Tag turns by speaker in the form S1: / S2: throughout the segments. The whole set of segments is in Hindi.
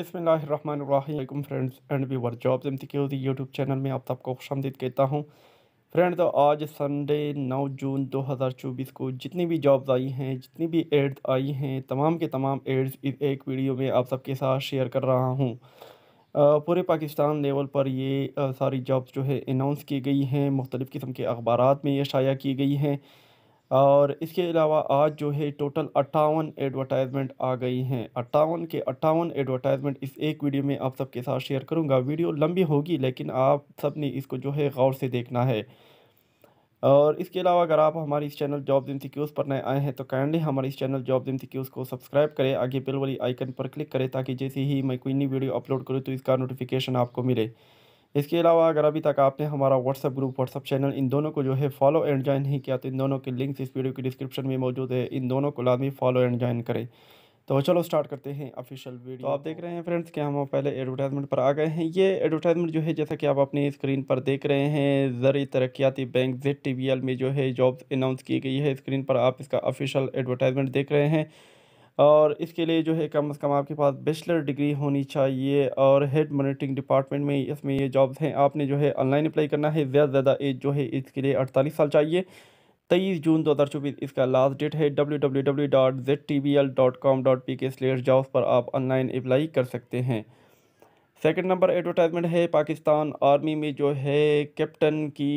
S1: बसमिलकुम फ्रेंड्स एंड व्यूवर जॉब्स इम्तिक्यूज़ यूट्यूब चैनल में आप सबको खुश आमदीद कहता हूँ फ्रेंड्स तो आज संडे 9 जून 2024 को जितनी भी जॉब्स आई हैं जितनी भी एड्स आई हैं तमाम के तमाम एड्स इस एक वीडियो में आप सबके साथ शेयर कर रहा हूँ पूरे पाकिस्तान लेवल पर ये सारी जॉब्स जो है अनाउंस की गई हैं मुख्तलिफ़ किस्म के अखबार में ये शाया की गई हैं और इसके अलावा आज जो है टोटल अट्ठावन एडवर्टाइजमेंट आ गई हैं अट्ठावन के अट्ठावन एडवर्टाइजमेंट इस एक वीडियो में आप सबके साथ शेयर करूंगा वीडियो लंबी होगी लेकिन आप सब ने इसको जो है गौर से देखना है और इसके अलावा अगर आप हमारे इस चैनल जॉब्स क्यूज़ पर नए आए हैं तो काइंडली हमारे इस चैनल जॉब्स क्यूज़ को सब्सक्राइब करें आगे बिल वाली आइकन पर क्लिक करें ताकि जैसे ही मैं कोई नई वीडियो अपलोड करूँ तो इसका नोटिफिकेशन आपको मिले इसके अलावा अगर अभी तक आपने हमारा व्हाट्सअप ग्रुप व्हाट्सअप चैनल इन दोनों को जो है फॉलो एंड ज्वाइन नहीं किया तो इन दोनों के लिंक्स इस वीडियो की डिस्क्रिप्शन में मौजूद है इन दोनों को लाजमी फॉलो एंड ज्वाइन करें तो चलो स्टार्ट करते हैं ऑफिशियल वीडियो तो आप देख रहे हैं फ्रेंड्स कि हम पहले एडवर्टाइजमेंट पर आ गए हैं ये एडवर्टाइजमेंट जो है जैसा कि आप अपनी स्क्रीन पर देख रहे हैं ज़रिए तरक्याती बैंक जेड टी में जो है जॉब्स अनाउंस की गई है स्क्रीन पर आप इसका ऑफिशियल एडवर्टाइजमेंट देख रहे हैं और इसके लिए जो है कम से कम आपके पास बैचलर डिग्री होनी चाहिए और हेड मोनिटरिंग डिपार्टमेंट में इसमें ये जॉब्स हैं आपने जो है ऑनलाइन अप्लाई करना है ज़्यादा से ज़्यादा एज जो है इसके लिए अड़तालीस साल चाहिए तेईस जून दो हज़ार चौबीस इसका लास्ट डेट है W W W dot Z T B L dot com dot P K स्लेट जॉब पर आप ऑनलाइन अप्लाई कर सकते हैं सेकेंड नंबर एडवर्टाइजमेंट है पाकिस्तान आर्मी में जो है कैप्टन की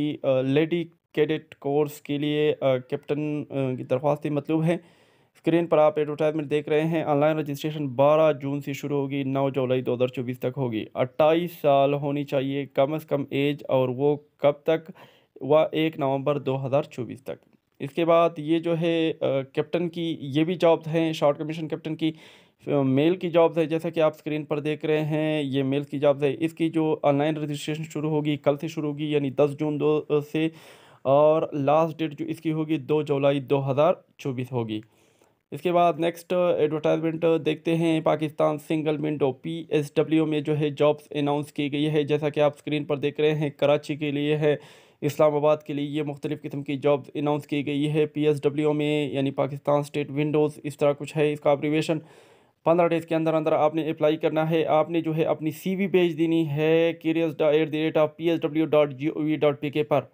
S1: लेडी कैडेट कोर्स के लिए कैप्टन की दरख्वास्तें मतलूब हैं स्क्रीन पर आप एडवर्टाइजमेंट देख रहे हैं ऑनलाइन रजिस्ट्रेशन 12 जून से शुरू होगी 9 जुलाई दो तक होगी 28 साल होनी चाहिए कम अज़ कम एज और वो कब तक व एक नवंबर 2024 तक इसके बाद ये जो है कैप्टन की ये भी जॉब्स हैं शॉर्ट कमीशन कैप्टन की मेल की जॉब्स है जैसा कि आप स्क्रीन पर देख रहे हैं ये मेल की जॉब्स है इसकी जो ऑनलाइन रजिस्ट्रेशन शुरू होगी कल से शुरू होगी यानी दस जून दो से और लास्ट डेट जो इसकी होगी दो जुलाई दो हज़ार चौबीस होगी इसके बाद नेक्स्ट एडवर्टाइजमेंट uh, uh, देखते हैं Pakistan single window P S W में जो है जॉब्स अनाउंस की गई है जैसा कि आप स्क्रीन पर देख रहे हैं कराची के लिए है इस्लामाबाद के लिए ये मुख्तलिफ़ किस्म की जॉब्स अनाउंस की गई है पी एस डब्ल्यू में यानी पाकिस्तान स्टेट विंडोज़ इस तरह कुछ है इसका अप्रीवेशन पंद्रह डेज़ के अंदर अंदर आपने अप्लाई करना है आपने जो है अपनी सी वी भेज देनी है केरियस at the rate of P S W dot G O V dot P K पर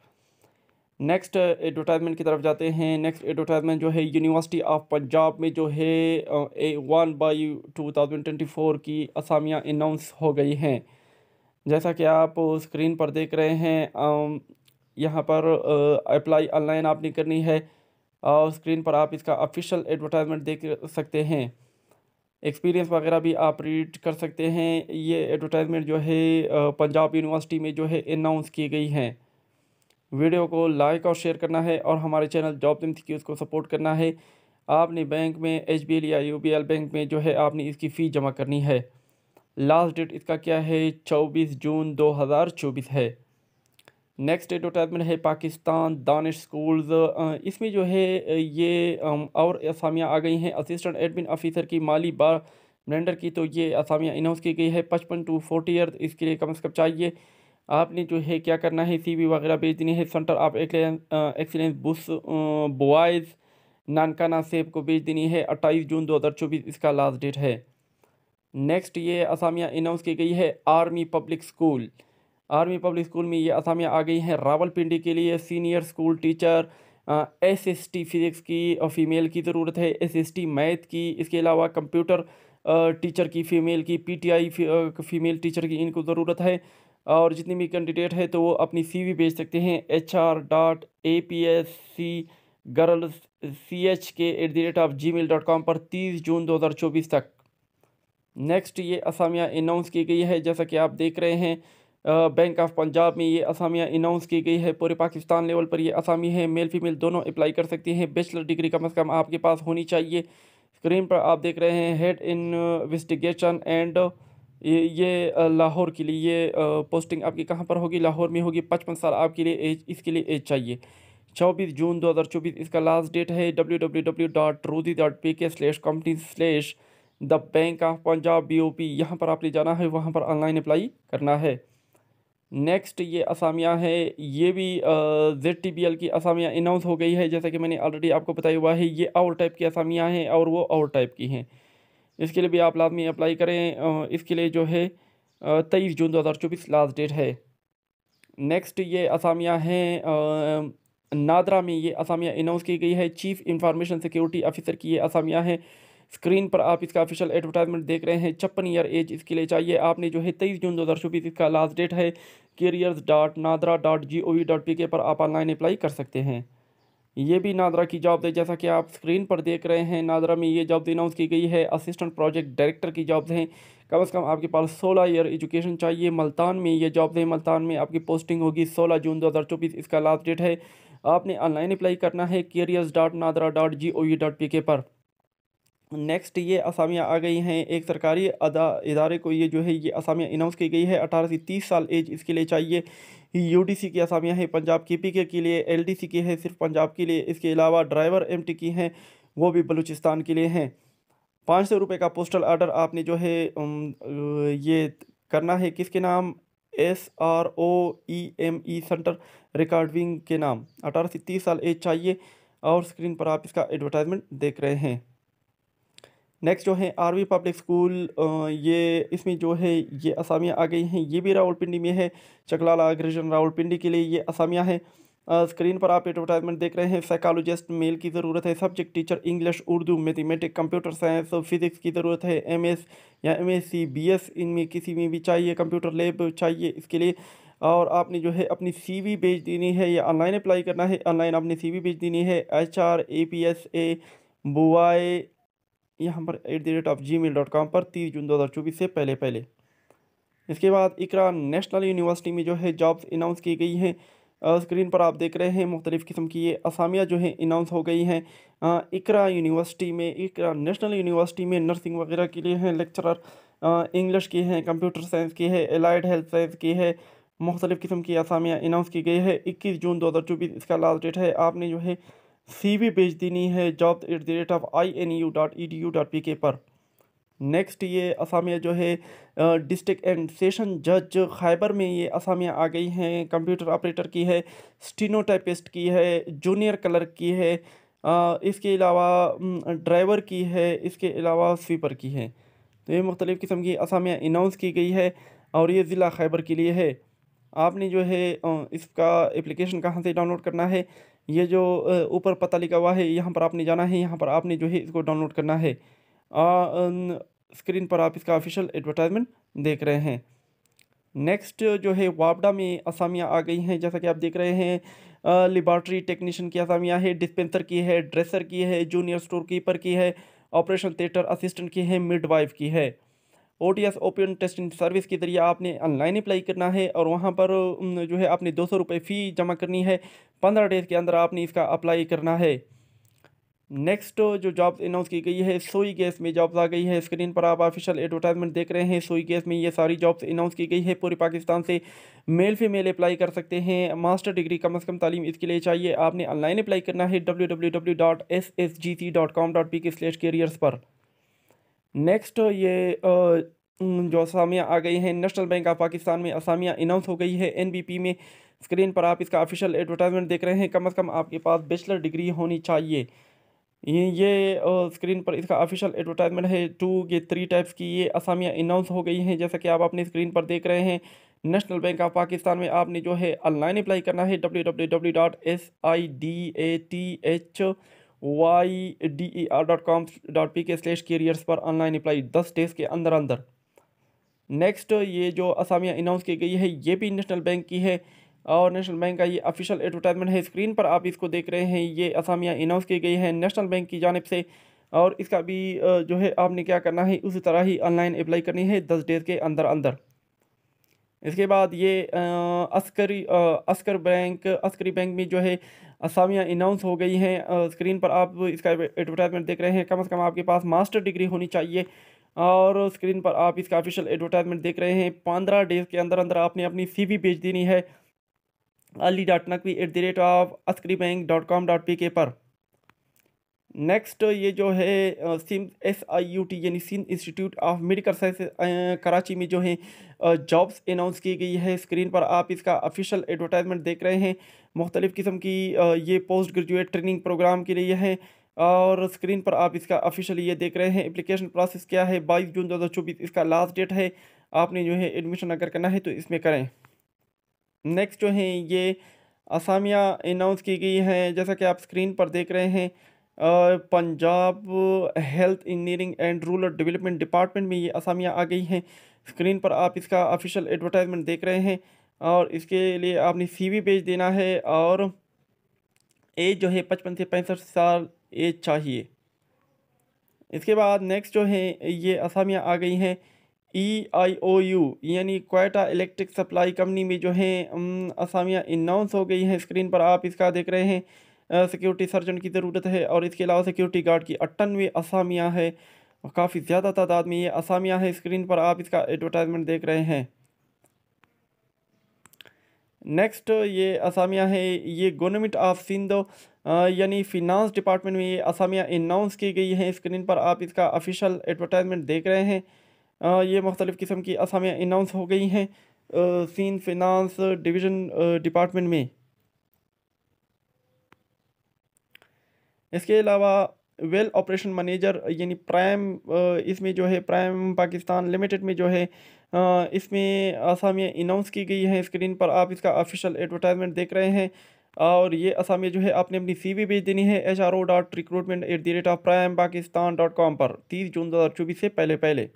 S1: नेक्स्ट एडवर्टाइजमेंट uh, की तरफ जाते हैं नेक्स्ट एडवर्टाइजमेंट जो है यूनिवर्सिटी ऑफ पंजाब में जो है A one by two thousand twenty four की असामियाँ अनाउंस हो गई हैं जैसा कि आप स्क्रीन पर देख रहे हैं um, यहाँ पर अप्लाई uh, ऑनलाइन आपने करनी है और uh, स्क्रीन पर आप इसका ऑफिशियल एडवर्टाइजमेंट देख सकते हैं एक्सपीरियंस वगैरह भी आप रीड कर सकते हैं ये एडवर्टाइजमेंट जो है पंजाब यूनिवर्सिटी में जो है अनाउंस की गई हैं वीडियो को लाइक और शेयर करना है और हमारे चैनल जॉब की उसको सपोर्ट करना है आपने बैंक में एच या यू बैंक में जो है आपने इसकी फ़ी जमा करनी है लास्ट डेट इसका क्या है 24 जून 2024 है नेक्स्ट एडवर्टाइजमेंट है पाकिस्तान दानिश स्कूल्स इसमें जो है ये और असामियाँ आ गई हैं असिस्टेंट एडमिन ऑफिसर की माली बार ब्लेंडर की तो ये असामियाँ इनाउंस की गई है पचपन टू फोर्टी ईयर इसके लिए कम से कम चाहिए आपने जो है क्या करना है सी वगैरह भेज देनी है सेंटर ऑफ एक्सीलेंस बुस बॉयज़ नानकाना सेब को भेज देनी है अट्ठाईस जून दो हज़ार चौबीस इसका लास्ट डेट है नेक्स्ट ये असामिया अनाउंस की गई है army public school army public school में ये असामिया आ गई हैं रावलपिंडी के लिए senior school teacher S S T physics की और फीमेल की ज़रूरत है एस एस टी मैथ की इसके अलावा कंप्यूटर टीचर की फ़ीमेल की P T I female teacher की इनको ज़रूरत है और जितनी भी कैंडिडेट है तो वो अपनी वी भेज सकते हैं H R dot A P S C girls C H K at the rate of Gmail dot com पर तीस जून दो हज़ार चौबीस तक नेक्स्ट ये असामियाँ अनाउंस की गई है जैसा कि आप देख रहे हैं बैंक ऑफ पंजाब में ये असामियाँ अनाउंस की गई है पूरे पाकिस्तान लेवल पर ये असामी है मेल फीमेल दोनों अप्लाई कर सकती हैं बैचलर डिग्री कम अज़ कम आपके पास होनी चाहिए स्क्रीन पर आप देख रहे हैं हेड इन्वेस्टिगेशन एंड ये ये लाहौर के लिए ये पोस्टिंग आपकी कहाँ पर होगी लाहौर में होगी पचपन साल आपके लिए एज इसके लिए एज चाहिए चौबीस जून दो हज़ार चौबीस इसका लास्ट डेट है W W W dot Rozee dot P K slash company slash the Bank of Punjab B O P यहाँ पर आपने जाना है वहाँ पर ऑनलाइन अप्लाई करना है नेक्स्ट ये असामियाँ है ये भी जेड टी बी एल की असामियाँ अनाउंस हो गई है जैसा कि मैंने ऑलरेडी आपको बताया हुआ है ये और टाइप की असामियाँ हैं और वो और टाइप की हैं इसके लिए भी आप लाजमी अप्लाई करें इसके लिए जो है तेईस जून दो हज़ार चौबीस लास्ट डेट है नेक्स्ट ये असामियाँ हैं नादरा में ये असामियाँ अनाउंस की गई है चीफ़ इंफॉर्मेशन सिक्योरिटी ऑफिसर की ये असामियाँ हैं स्क्रीन पर आप इसका ऑफिशियल एडवर्टाइजमेंट देख रहे हैं छप्पन ईयर एज इसके लिए चाहिए आपने जो है तेईस जून दो हज़ार चौबीस इसका लास्ट डेट है careers dot NADRA dot G O V dot P K पर आप ऑनलाइन अप्लाई कर सकते हैं ये भी नादरा की जॉब है जैसा कि आप स्क्रीन पर देख रहे हैं नादरा में ये जॉब अनाउंस की गई है असिस्टेंट प्रोजेक्ट डायरेक्टर की जॉब्स हैं कम अज़ कम आपके पास सोलह ईयर एजुकेशन चाहिए मल्तान में ये जॉब है मल्तान में आपकी पोस्टिंग होगी सोलह जून दो इसका लास्ट डेट है आपने ऑनलाइन अप्लाई करना है careers dot NADRA dot G O dot P K पर नेक्स्ट ये असामियाँ आ गई हैं एक सरकारी अदा इदारे को ये जो है ये असामियाँ अनाउंस की गई है अठारह से तीस साल एज इसके लिए चाहिए सी की असामियाँ हैं पंजाब पी के के लिए एलडीसी की है सिर्फ पंजाब के लिए इसके अलावा ड्राइवर एमटी की हैं वो भी बलूचिस्तान के लिए हैं पाँच सौ रुपये का पोस्टल आर्डर आपने जो है ये करना है किसके नाम S R O E M E centre record wing के नाम अठारह से तीस साल एज चाहिए और स्क्रीन पर आप इसका एडवर्टाइजमेंट देख रहे हैं नेक्स्ट जो है आरवी पब्लिक स्कूल ये इसमें जो है ये असामियाँ आ गई हैं ये भी रावलपिंडी में है चकलाला अग्रेजन रावलपिंडी के लिए ये असामियाँ हैं स्क्रीन पर आप एडवर्टाइजमेंट देख रहे हैं साइकोलॉजिस्ट मेल की ज़रूरत है subject teacher English Urdu mathematic computer science physics की ज़रूरत है एम या एम एस इनमें किसी में भी चाहिए कंप्यूटर लेब चाहिए इसके लिए और आपने जो है अपनी सीवी भेज देनी है या ऑनलाइन अप्लाई करना है ऑनलाइन आपने सीवी भेज देनी है H R A P S A बुआई यहाँ पर at the rate of Gmail dot com पर तीस जून दो हज़ार चौबीस से पहले पहले इसके बाद इकरा नेशनल यूनिवर्सिटी में जो है जॉब्स अनाउंस की गई हैं स्क्रीन पर आप देख रहे हैं मुख्तलिफ़ किस्म की ये असामियाँ जो हैं अनाउंस हो गई हैं इकरा यूनिवर्सिटी में इकरा नेशनल यूनिवर्सिटी में नर्सिंग वगैरह के लिए हैं लेक्चरर इंग्लिश की हैं कंप्यूटर साइंस की है एलाइड हेल्थ साइंस की है मुख्तलिफ़ किस्म की असामियाँ अनाउंस की गई है इक्कीस जून दो हज़ार चौबीस इसका लास्ट डेट है आपने जो है सी वी भेज देनी है job at the rate of I N U dot E D U dot P K पर नेक्स्ट ये असामिया जो है डिस्ट्रिक्ट एंड सेशन जज खैबर में ये असामिया आ गई हैं कंप्यूटर ऑपरेटर की है स्टीनोटाइपिस्ट की है जूनियर क्लर्क की है इसके अलावा ड्राइवर की है इसके अलावा स्वीपर की है तो ये मुख्तलिफ़ किस्म की असामिया अनाउंस की गई है और ये ज़िला खैबर के लिए है आपने जो है इसका एप्लीकेशन कहाँ से डाउनलोड करना है ये जो ऊपर पता लिखा हुआ है यहाँ पर आपने जाना है यहाँ पर आपने जो है इसको डाउनलोड करना है स्क्रीन पर आप इसका ऑफिशियल एडवर्टाइजमेंट देख रहे हैं नेक्स्ट जो है वापडा में असामियाँ आ गई हैं जैसा कि आप देख रहे हैं लेबार्ट्री टेक्नीशियन की असामियाँ है डिस्पेंसर की है ड्रेसर की है जूनियर स्टोर कीपर की है ऑपरेशन थिएटर असिस्टेंट की है मिडवाइफ की है O T S open testing service के ज़रिए आपने ऑनलाइन अप्लाई करना है और वहाँ पर जो है आपने दो सौ रुपये फ़ी जमा करनी है पंद्रह डेज़ के अंदर आपने इसका अप्लाई करना है नेक्स्ट जो जॉब्स अनाउंस की गई है सोई गैस में जॉब्स आ गई है स्क्रीन पर आप ऑफिशियल एडवर्टाइजमेंट देख रहे हैं सोई गैस में ये सारी जॉब्स अनाउंस की गई है पूरे पाकिस्तान से मेल फीमेल अप्लाई कर सकते हैं मास्टर डिग्री कम अज़ कम तालीम इसके लिए चाहिए आपने ऑनलाइन अप्लाई करना है W W W dot S S G C dot com dot P K slash careers पर नेक्स्ट ये जो असामियाँ आ गई हैं नेशनल बैंक ऑफ पाकिस्तान में असामियाँ अनाउंस हो गई है एन में स्क्रीन पर आप इसका ऑफिशियल एडवर्टाइजमेंट देख रहे हैं कम अज़ कम आपके पास बैचलर डिग्री होनी चाहिए ये स्क्रीन पर इसका ऑफिशियल एडवर्टाइजमेंट है टू ये थ्री टाइप्स की ये असामियाँ अनाउंस हो गई हैं जैसा कि आप अपनी स्क्रीन पर देख रहे हैं नेशनल बैंक ऑफ पाकिस्तान में आपने जो है ऑनलाइन अप्लाई करना है W W W dot S I D A T H Y D E R dot com dot P K slash careers पर ऑनलाइन अप्लाई दस डेज़ के अंदर अंदर नेक्स्ट ये जो असामियाँ अनाउंस की गई है ये भी नेशनल बैंक की है और नेशनल बैंक का ये ऑफिशियल एडवर्टाइजमेंट है स्क्रीन पर आप इसको देख रहे हैं ये असामियाँ अनाउंस की गई है नेशनल बैंक की जानब से और इसका भी जो है आपने क्या करना है उसी तरह ही ऑनलाइन अप्लाई करनी है दस डेज़ के अंदर अंदर इसके बाद ये अस्करी अस्कर बैंक अस्करी बैंक में जो है असामियाँ अनाउंस हो गई हैं स्क्रीन पर आप इसका एडवर्टाइजमेंट देख रहे हैं कम अज़ कम आपके पास मास्टर डिग्री होनी चाहिए और स्क्रीन पर आप इसका ऑफिशियल एडवर्टाइजमेंट देख रहे हैं पंद्रह डेज़ के अंदर अंदर आपने अपनी सी वी भेज देनी है Ali dot Naqvi at the rate of Askari Bank dot com dot P K पर नेक्स्ट uh, ये जो है सिम एस आई यू टी यानी Sindh institute of medical science Karachi में जो है जॉब्स uh, अनाउंस की गई है स्क्रीन पर आप इसका ऑफिशियल एडवर्टाइजमेंट देख रहे हैं मुख्तलिफ़ किस्म की uh, ये पोस्ट ग्रेजुएट ट्रेनिंग प्रोग्राम के लिए है और स्क्रीन पर आप इसका ऑफिशियल ये देख रहे हैं एप्लीकेशन प्रोसेस क्या है बाईस जून दो हज़ार चौबीस इसका लास्ट डेट है आपने जो है एडमिशन अगर करना है तो इसमें करें नेक्स्ट जो है ये असामिया अनाउंस की गई हैं जैसा कि आप स्क्रीन पर देख रहे हैं Punjab health engineering and rural development department में ये असामियाँ आ गई हैं स्क्रीन पर आप इसका ऑफिशियल एडवर्टाइजमेंट देख रहे हैं और इसके लिए आपने सीवी भेज देना है और एज जो है पचपन से पैंसठ साल एज चाहिए इसके बाद नेक्स्ट जो है ये असामियाँ आ गई हैं ई आई ओ यू यानी कोयटा इलेक्ट्रिक सप्लाई कंपनी में जो है असामियाँ अनाउंस हो गई हैं स्क्रीन पर आप इसका देख रहे हैं सिक्योरिटी सर्जन की ज़रूरत है और इसके अलावा सिक्योरिटी गार्ड की अट्ठानवे असामियाँ है काफ़ी ज़्यादा तादाद में ये असामियाँ हैं स्क्रीन पर आप इसका एडवर्टाइजमेंट देख रहे हैं नेक्स्ट ये असामियाँ हैं ये गवर्नमेंट ऑफ सिंध यानी फिनांस डिपार्टमेंट में ये असामियाँ अनाउंस की गई हैं स्क्रीन पर आप इसका ऑफिशियल एडवर्टाइजमेंट देख रहे हैं ये मुख्तलिफ़ किस्म की असामियाँ अनाउंस हो गई हैं सीन फिनांस डिवीज़न डिपार्टमेंट में इसके अलावा वेल ऑपरेशन मैनेजर यानी प्राइम इसमें जो है प्राइम पाकिस्तान लिमिटेड में जो है इसमें असामियाँ अनाउंस की गई हैं स्क्रीन पर आप इसका ऑफिशियल एडवर्टाइजमेंट देख रहे हैं और ये असामियाँ जो है आपने अपनी सी वी भेज देनी है H R O dot recruitment at the rate of Prime Pakistan dot com पर तीस जून दो हज़ार चौबीस से पहले पहले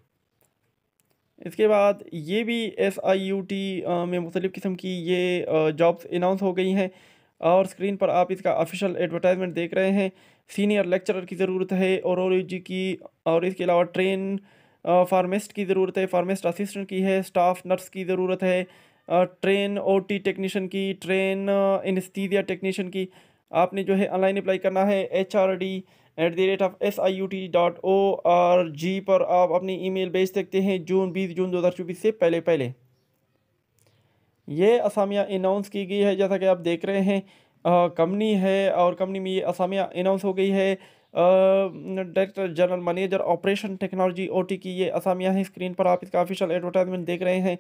S1: इसके बाद ये भी एस आई यू टी में मुख्तलिफ़ किस्म की ये जॉब्स अनाउंस हो गई हैं और स्क्रीन पर आप इसका ऑफिशियल एडवर्टाइजमेंट देख रहे हैं सीनियर लेक्चरर की ज़रूरत है और जी की और इसके अलावा ट्रेन फार्मेस्ट की ज़रूरत है फार्मेस्ट असिस्टेंट की है स्टाफ नर्स की ज़रूरत है ट्रेन ओटी टेक्नीशियन की ट्रेन इनस्तीजिया टेक्नीशियन की आपने जो है ऑनलाइन अप्लाई करना है H R D at the rate of S I U T dot O R G पर आप अपनी ईमेल भेज सकते हैं जून बीस जून दो हज़ार चौबीस से पहले पहले ये असामियाँ अनाउंस की गई है जैसा कि आप देख रहे हैं कंपनी है और कंपनी में ये असामियाँ अनाउंस हो गई है director general manager operation technology OT की ये असामियाँ हैं स्क्रीन पर आप इसका ऑफिशियल एडवर्टाइजमेंट देख रहे हैं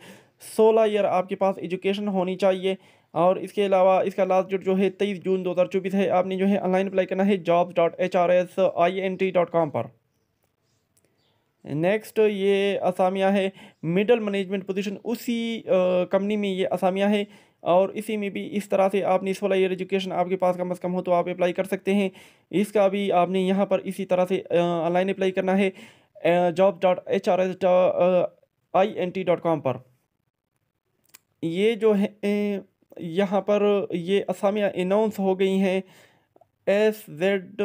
S1: सोलह ईयर आपके पास एजुकेशन होनी चाहिए और इसके अलावा इसका लास्ट डेट जो है तेईस जून दो हज़ार चौबीस है आपने जो है ऑनलाइन अप्लाई करना है job dot H R S I N T dot com पर नेक्स्ट ये असामिया है मिडल मैनेजमेंट पोजीशन उसी कंपनी में ये असामिया है और इसी में भी इस तरह से आपने सोलह ईयर एजुकेशन आपके पास कम अज़ कम हो तो आप अप्लाई कर सकते हैं इसका भी आपने यहाँ पर इसी तरह से ऑनलाइन अप्लाई करना है job dot H R S I N T dot com पर ये जो है यहाँ पर ये असामियाँ अनाउंस हो गई हैं S Z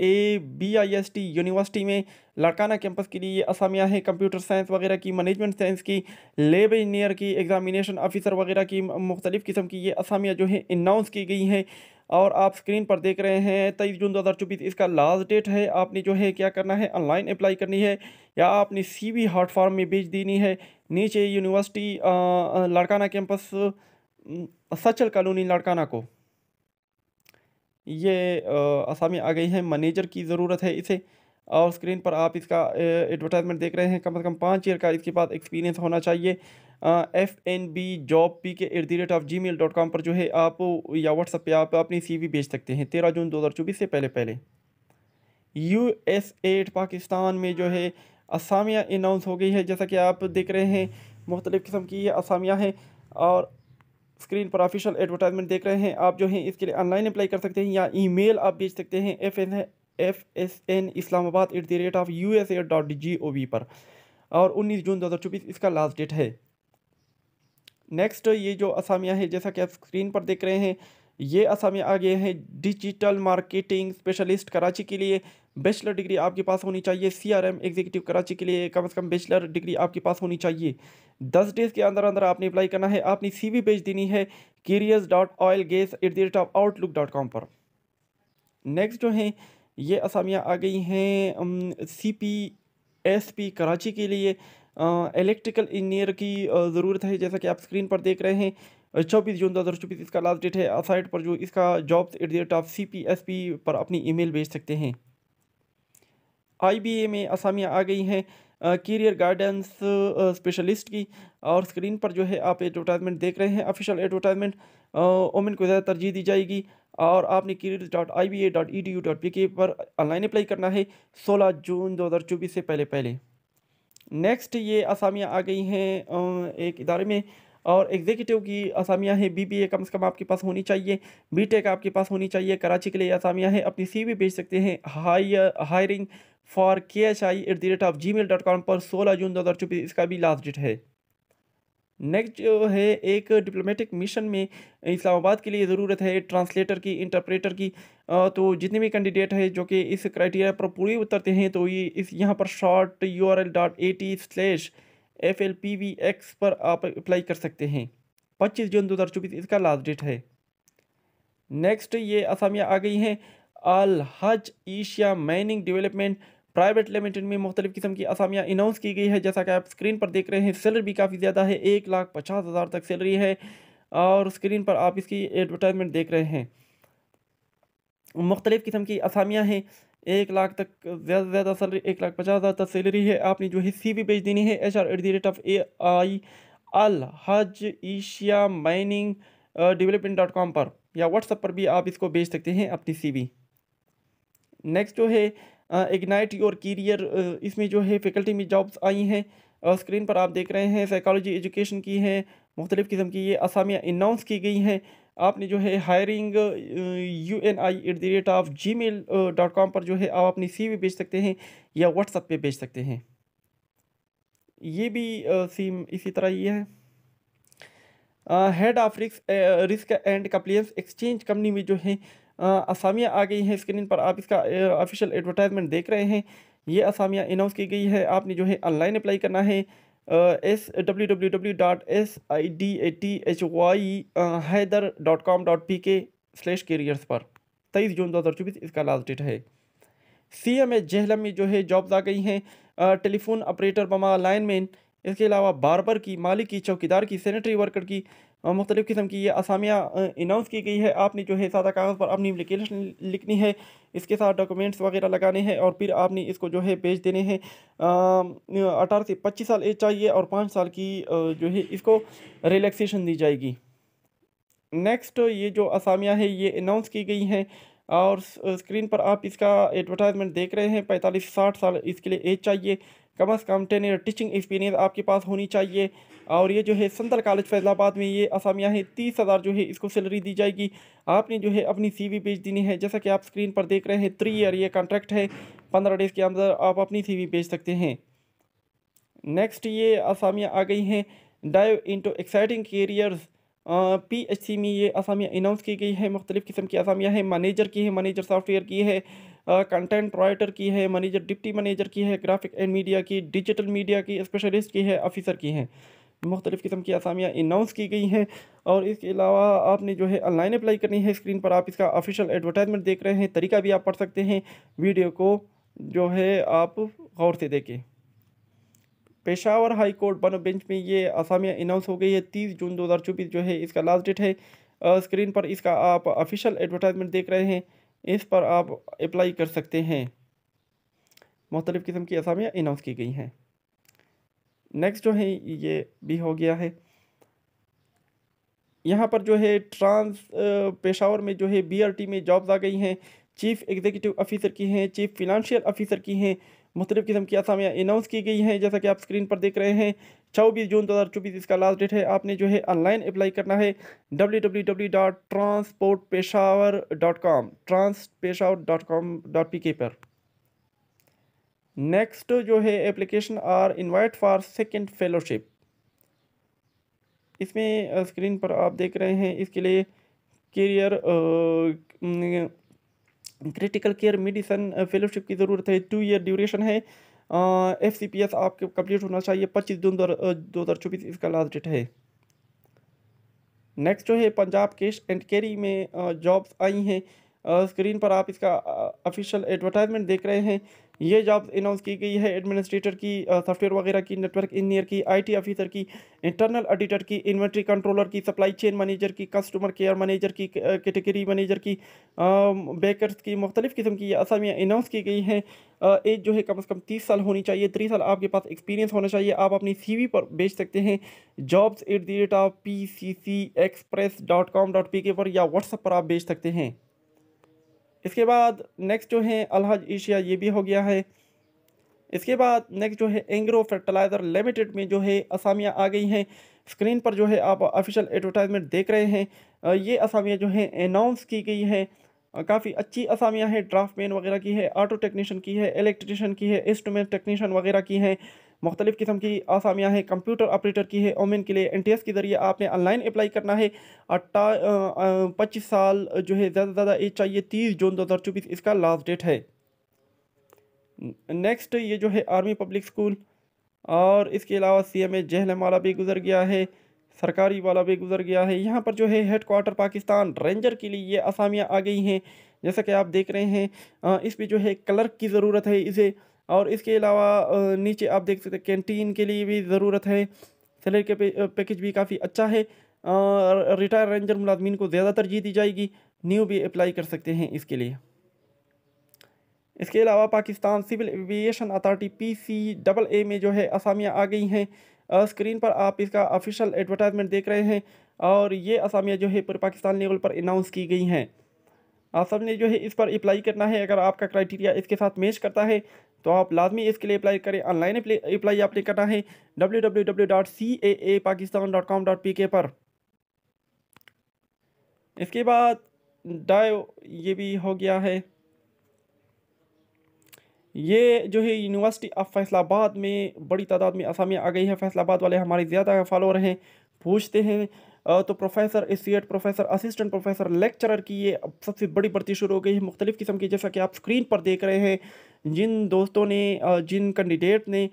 S1: A B I S T university में लड़काना कैंपस के लिए असामियाँ हैं कंप्यूटर साइंस वगैरह की मैनेजमेंट साइंस की लेब इंजीनियर की एग्जामिनेशन ऑफिसर वगैरह की मुख्तलिफ़ किस्म की ये असामियाँ जो हैं अनाउंस की गई हैं और आप स्क्रीन पर देख रहे हैं तेईस जून दो हज़ार चौबीस इसका लास्ट डेट है आपने जो है क्या करना है ऑनलाइन अप्लाई करनी है या आपने सी वी हॉट फॉर्म में भेज देनी है नीचे university Larkana campus Sachal colony Larkana को ये आसामी आ गई है मैनेजर की ज़रूरत है इसे और स्क्रीन पर आप इसका एडवर्टाइजमेंट देख रहे हैं कम से कम पाँच ईयर का इसके पास एक्सपीरियंस होना चाहिए F N B job P K at the rate of Gmail dot com पर जो है आप या व्हाट्सएप पे आप अपनी सी वी भेज सकते हैं तेरह जून दो हज़ार चौबीस से पहले पहले यू एस एड पाकिस्तान में जो है असामियाँ अनाउंस हो गई है जैसा कि आप देख रहे हैं मुख्तलिफ़ किस्म की ये असामियाँ हैं और स्क्रीन पर ऑफिशियल एडवर्टाइजमेंट देख रहे हैं आप जो हैं इसके लिए ऑनलाइन अप्लाई कर सकते हैं या ईमेल आप भेज सकते हैं F S F S N Islamabad at the rate of U S A dot G O V पर और उन्नीस जून दो हज़ार चौबीस इसका लास्ट डेट है नेक्स्ट ये जो असामियाँ हैं जैसा कि आप स्क्रीन पर देख रहे हैं ये असामियाँ आ गए हैं डिजिटल मार्केटिंग स्पेशलिस्ट कराची के लिए बैचलर डिग्री आपके पास होनी चाहिए C R M executive Karachi के लिए कम अज़ कम बैचलर डिग्री आपके पास होनी चाहिए दस डेज़ के अंदर अंदर आपने अप्लाई करना है आपने सीवी भेज देनी है careers dot oil gas at the rate of Outlook dot com पर नेक्स्ट जो हैं ये असामियाँ आ गई हैं C P S P Karachi के लिए इलेक्ट्रिकल इंजीनियर की ज़रूरत है जैसा कि आप स्क्रीन पर देख रहे हैं चौबीस जून दो हज़ार चौबीस इसका लास्ट डेट है साइट पर जो इसका jobs at the rate of C P S P पर अपनी ईमेल भेज सकते हैं आई बी ए में असामियाँ आ गई हैं करियर गाइडेंस स्पेशलिस्ट की और स्क्रीन पर जो है आप एडवर्टाइजमेंट देख रहे हैं ऑफिशियल एडवर्टाइजमेंट ओमेन को ज़्यादा तरजीह दी जाएगी और आपने career dot I B A dot E D U dot P K पर ऑनलाइन अप्लाई करना है सोलह जून दो हज़ार चौबीस से पहले पहले नेक्स्ट ये आसामियाँ आ गई हैं एक इदारे में और एग्जीक्यूटिव की आसामियाँ हैं बी बी ए कम से कम आपके पास होनी चाहिए बी टेक आपके पास होनी चाहिए कराची के लिए आसामियाँ हैं अपनी सी वी भेज सकते हैं hi hiring for K H I at the rate of Gmail dot com पर सोलह जून दो हज़ार चौबीस इसका भी लास्ट डेट है नेक्स्ट जो है एक डिप्लोमेटिक मिशन में इस्लामाबाद के लिए ज़रूरत है ट्रांसलेटर की इंटरप्रेटर की तो जितने भी कैंडिडेट है जो कि इस क्राइटेरिया पर पूरी उतरते हैं तो ये इस यहाँ पर short U R L dot A T slash F L P V X पर आप अप्लाई कर सकते हैं पच्चीस जून दो हज़ार चौबीस इसका लास्ट डेट है नेक्स्ट ये असामियाँ आ गई हैं Al Haj Asia mining development private limited में मुख्तलिफ किस्म की असामियाँ अनाउंस की गई है जैसा कि आप स्क्रीन पर देख रहे हैं सैलरी भी काफ़ी ज़्यादा है एक लाख पचास हज़ार तक सैलरी है और स्क्रीन पर आप इसकी एडवर्टाइजमेंट देख रहे हैं मुख्तलिफ़ किस्म की असामियाँ हैं एक लाख तक ज़्यादा से ज़्यादा सैलरी एक लाख पचास हज़ार तक सैलरी है आपने जो है सी भी भेज देनी है H R at the rate of A I Al Haj Asia mining development dot com पर या व्हाट्सएप पर भी आप इसको भेज सकते हैं अपनी सी वी नेक्स्ट जो है इग्नाइट योर करियर इसमें जो है फैकल्टी में जॉब्स आई हैं स्क्रीन पर आप देख रहे हैं साइकोलॉजी एजुकेशन की है मुख्तलिफ़ किस्म की ये असामियाँ अनाउंस की गई हैं आपने जो है hiring U N I at the rate of Gmail dot com पर जो है आप अपनी सी वी भेज सकते हैं या व्हाट्सअप पे भेज सकते हैं ये भी सीम इसी तरह ये है head of risk risk and compliance exchange company में जो है असामियाँ आ गई हैं स्क्रीन पर आप इसका ऑफिशियल एडवर्टाइजमेंट देख रहे हैं ये असामियाँ अनाउंस की गई है आपने जो है ऑनलाइन अप्लाई करना है S W W W dot S I D A T H Y Hyder dot com dot P K slash careers पर तेईस जून दो हज़ार चौबीस इसका लास्ट डेट है सी एम ए जहलम में जो है जॉब्स आ गई हैं टेलीफोन ऑपरेटर बमा लाइनमैन इसके अलावा बारबर की मालिक की चौकीदार की सैनिटरी वर्कर की मुख्तलिफ़ किस्म की ये असामियाँ अनाउंस की गई है आपने जो है सादा कागज़ पर अपनी एप्लीकेशन लिखनी है इसके साथ डॉक्यूमेंट्स वगैरह लगाने हैं और फिर आपने इसको जो है भेज देने हैं अठारह से पच्चीस साल एज चाहिए और पाँच साल की जो है इसको रिलैक्सेशन दी जाएगी नेक्स्ट ये जो असामियाँ है ये अनाउंस की गई हैं और स्क्रीन पर आप इसका एडवर्टाइजमेंट देख रहे हैं पैंतालीस साठ साल इसके लिए एज चाहिए कम अज़ कम टेन ईयर टीचिंग एक्सपीरियंस आपके पास होनी चाहिए और ये जो है संतर कॉलेज फैज़लाबाद में ये असामिया है तीस हज़ार जो है इसको सैलरी दी जाएगी आपने जो है अपनी सीवी पेज देनी है जैसा कि आप स्क्रीन पर देख रहे हैं थ्री ईयर ये कॉन्ट्रैक्ट है पंद्रह डेज़ के अंदर आप अपनी वी भेज सकते हैं नेक्स्ट ये असामियाँ आ गई हैं dive into exciting careers P H C में ये असामियाँ अनाउंस की गई है मुख्तलिफ़ किस्म की असामियाँ हैं मैनेजर की है मैनेजर सॉफ्टवेयर की है कंटेंट राइटर की है मैनेजर डिप्टी मैनेजर की है ग्राफिक एंड मीडिया की डिजिटल मीडिया की स्पेशलिस्ट की है ऑफिसर की है मुख्तलिफ़ किस्म की आसामियाँ अनाउंस की गई हैं और इसके अलावा आपने जो है ऑनलाइन अप्लाई करनी है स्क्रीन पर आप इसका ऑफिशियल एडवर्टाइजमेंट देख रहे हैं तरीका भी आप पढ़ सकते हैं वीडियो को जो है आप गौर से देखें Peshawar high court Bannu bench में ये आसामियाँ अनाउंस हो गई है तीस जून दो हज़ार चौबीस जो है इसका लास्ट डेट है स्क्रीन पर इसका आप ऑफिशियल एडवर्टाइजमेंट देख रहे हैं इस पर आप अप्लाई कर सकते हैं मुख्तलिफ़ किस्म की असामियाँ अनाउंस की गई हैं नेक्स्ट जो है ये भी हो गया है यहाँ पर जो है ट्रांस पेशावर में जो है बीआरटी में जॉब्स आ गई हैं चीफ़ एग्जीक्यूटिव ऑफिसर की हैं चीफ़ फिनंशियल ऑफिसर की हैं मुख्तलिफ किस्म की आसामियाँ अनाउंस की गई हैं जैसा कि आप स्क्रीन पर देख रहे हैं चौबीस जून दो हज़ार चौबीस इसका लास्ट डेट है आपने जो है ऑनलाइन अप्लाई करना है W W W dot transport Peshawar dot com trans Peshawar dot com dot P K पर नेक्स्ट जो है application are invite for second fellowship इसमें स्क्रीन पर आप देख रहे हैं इसके लिए career critical care medicine fellowship की ज़रूरत है टू ईयर ड्यूरेशन है एफ सी पी एस आपके कम्प्लीट होना चाहिए पच्चीस जून दो uh, हज़ार चौबीस इसका लास्ट डेट है नेक्स्ट जो है पंजाब कैश एंड कैरी में जॉब्स uh, आई हैं स्क्रीन uh, पर आप इसका ऑफिशियल एडवर्टाइजमेंट देख रहे हैं ये जॉब्स अनाउंस की गई है एडमिनिस्ट्रेटर की सॉफ्टवेयर वगैरह की नेटवर्क इंजीनियर की आईटी ऑफिसर की इंटरनल ऑडिटर की इन्वेंट्री कंट्रोलर की सप्लाई चेन मैनेजर की कस्टमर केयर मैनेजर की कैटेगरी मैनेजर की बेकर्स की मुख्तलिफ़ किस्म की असामियाँ अनाउंस की गई हैं एज जो है कम से कम तीस साल होनी चाहिए तीस साल आपके पास एक्सपीरियंस होना चाहिए आप अपनी वी पर बेच सकते हैं jobs at the rate of P C C express dot com dot P K पर या व्हाट्सएप पर आप बेच सकते हैं इसके बाद नेक्स्ट जो है अलहज एशिया ये भी हो गया है इसके बाद नेक्स्ट जो है एंग्रो फर्टिलाइज़र लिमिटेड में जो है असामियाँ आ गई हैं स्क्रीन पर जो है आप ऑफिशियल एडवर्टाइजमेंट देख रहे हैं ये असामियाँ जो हैं अनाउंस की गई हैं काफ़ी अच्छी असामियाँ हैं ड्राफ्ट मैन वगैरह की है ऑटो टेक्नीशियन की है इलेक्ट्रिशियन की है इंस्ट्रूमेंट टेक्नीशियन वगैरह की हैं मुख्तलिफ़ किस्म की आसामियाँ हैं कंप्यूटर ऑपरेटर की है ओमेन के लिए एन टी एस के ज़रिए आपने ऑनलाइन अप्लाई करना है अट्ठा पच्चीस साल जो है ज़्यादा से ज़्यादा एज चाहिए तीस जून दो हज़ार चौबीस इसका लास्ट डेट है नेक्स्ट ये जो है आर्मी पब्लिक स्कूल और इसके अलावा सी एम ए जहलम वाला भी गुजर गया है सरकारी वाला भी गुजर गया है यहाँ पर जो है हेड क्वार्टर पाकिस्तान रेंजर के लिए ये आसामियाँ आ गई हैं जैसा कि आप देख रहे हैं इस पर जो है क्लर्क की ज़रूरत है इसे और इसके अलावा नीचे आप देख सकते हैं कैंटीन के लिए भी ज़रूरत है सैलरी के पैकेज भी काफ़ी अच्छा है रिटायर रेंजर मुलाजमीन को ज़्यादा तरजीह दी जाएगी न्यू भी अप्लाई कर सकते हैं इसके लिए इसके अलावा Pakistan civil aviation authority P C double A में जो है असामियाँ आ गई हैं स्क्रीन पर आप इसका ऑफिशियल एडवर्टाइजमेंट देख रहे हैं और ये असामियाँ जो है पूरे पाकिस्तान लेवल पर अनाउंस की गई हैं आप सब ने जो है इस पर अप्लाई करना है अगर आपका क्राइटेरिया इसके साथ मैच करता है तो आप लाजमी इसके लिए अप्लाई करें ऑनलाइन अप्लाई आपने करना है W W W dot C A A Pakistan dot com dot P K पर इसके बाद डायो ये भी हो गया है ये जो है यूनिवर्सिटी ऑफ फैसलाबाद में बड़ी तादाद में असामियाँ आ गई है फैसलाबाद वाले हमारे ज़्यादा फॉलोअर हैं पूछते हैं तो professor associate professor assistant professor lecturer की ये सबसे बड़ी भर्ती शुरू हो गई है मुख्तलिफ़ किस्म की जैसा कि आप स्क्रीन पर देख रहे हैं जिन दोस्तों ने जिन कैंडिडेट ने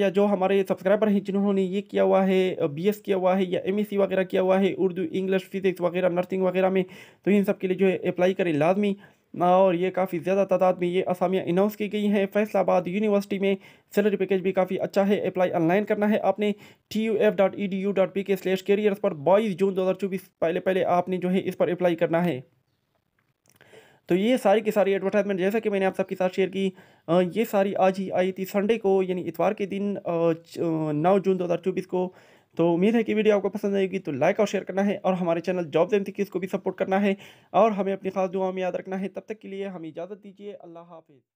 S1: या जो हमारे सब्सक्राइबर हैं जिन्होंने ये किया हुआ है बीएस किया हुआ है या एमएससी वगैरह किया हुआ है उर्दू इंग्लिश फिजिक्स वगैरह नर्सिंग वगैरह में तो इन सब के लिए जो है अप्लाई करें लाजमी और ये काफ़ी ज़्यादा तादाद में ये असामियाँ अनाउंस की गई हैं फैसलाबाद यूनिवर्सिटी में सैलरी पैकेज भी काफ़ी अच्छा है अप्लाई ऑनलाइन करना है आपने T U F dot E D U dot P K slash career पर बाईस जून दो हज़ार चौबीस पहले पहले आपने जो है इस पर अप्लाई करना है तो ये सारी की सारी एडवर्टाइजमेंट जैसा कि मैंने आप सबके साथ शेयर की ये सारी आज ही आई थी संडे को यानी इतवार के दिन नौ जून दो को तो उम्मीद है कि वीडियो आपको पसंद आएगी तो लाइक और शेयर करना है और हमारे चैनल जॉब एंड थी को भी सपोर्ट करना है और हमें अपनी खास दुआओं में याद रखना है तब तक के लिए हमें इजाज़त दीजिए अल्लाह हाफिज़